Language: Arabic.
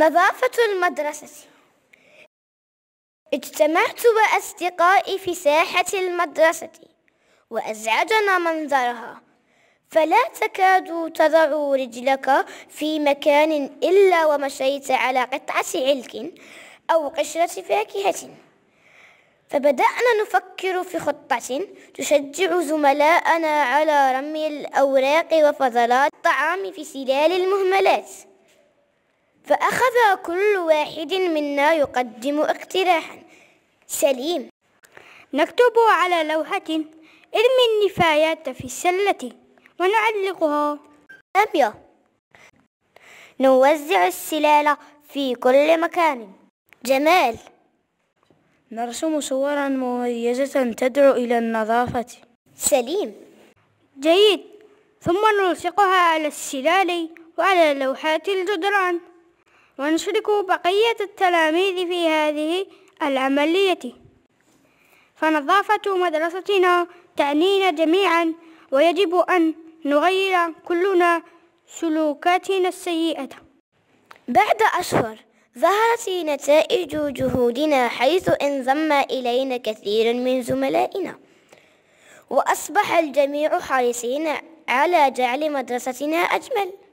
نظافة المدرسة اجتمعت وأصدقائي في ساحة المدرسة وأزعجنا منظرها فلا تكاد تضع رجلك في مكان إلا ومشيت على قطعة علك أو قشرة فاكهة فبدأنا نفكر في خطة تشجع زملاءنا على رمي الأوراق وفضلات الطعام في سلال المهملات فأخذ كل واحد منا يقدم اقتراحا سليم نكتب على لوحة ارمي النفايات في السلة ونعلقها أبيض نوزع السلالة في كل مكان جمال نرسم صورا مميزة تدعو إلى النظافة سليم جيد ثم نلصقها على السلال وعلى لوحات الجدران ونشرك بقية التلاميذ في هذه العملية فنظافة مدرستنا تعنينا جميعا ويجب أن نغير كلنا سلوكاتنا السيئة بعد أشهر ظهرت نتائج جهودنا حيث انضم إلينا كثير من زملائنا وأصبح الجميع حريصين على جعل مدرستنا أجمل